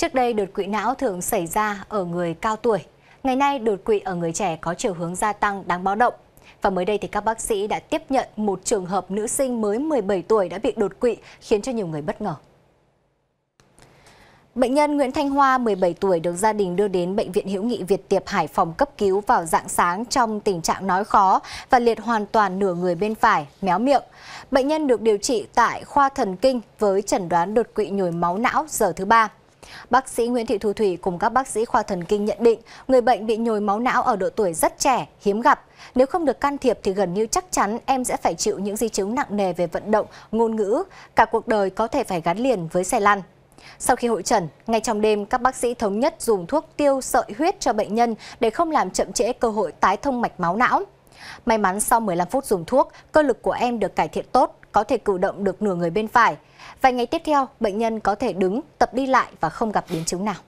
Trước đây đột quỵ não thường xảy ra ở người cao tuổi. Ngày nay đột quỵ ở người trẻ có chiều hướng gia tăng đáng báo động. Và mới đây thì các bác sĩ đã tiếp nhận một trường hợp nữ sinh mới 17 tuổi đã bị đột quỵ khiến cho nhiều người bất ngờ. Bệnh nhân Nguyễn Thanh Hoa, 17 tuổi, được gia đình đưa đến Bệnh viện Hữu nghị Việt Tiệp Hải Phòng cấp cứu vào dạng sáng trong tình trạng nói khó và liệt hoàn toàn nửa người bên phải, méo miệng. Bệnh nhân được điều trị tại khoa thần kinh với chẩn đoán đột quỵ nhồi máu não giờ thứ ba. Bác sĩ Nguyễn Thị Thu Thủy cùng các bác sĩ khoa thần kinh nhận định người bệnh bị nhồi máu não ở độ tuổi rất trẻ, hiếm gặp. Nếu không được can thiệp thì gần như chắc chắn em sẽ phải chịu những di chứng nặng nề về vận động, ngôn ngữ, cả cuộc đời có thể phải gắn liền với xe lăn. Sau khi hội trần, ngay trong đêm các bác sĩ thống nhất dùng thuốc tiêu sợi huyết cho bệnh nhân để không làm chậm trễ cơ hội tái thông mạch máu não. May mắn sau 15 phút dùng thuốc, cơ lực của em được cải thiện tốt, có thể cử động được nửa người bên phải. Vài ngày tiếp theo, bệnh nhân có thể đứng, tập đi lại và không gặp biến chứng nào.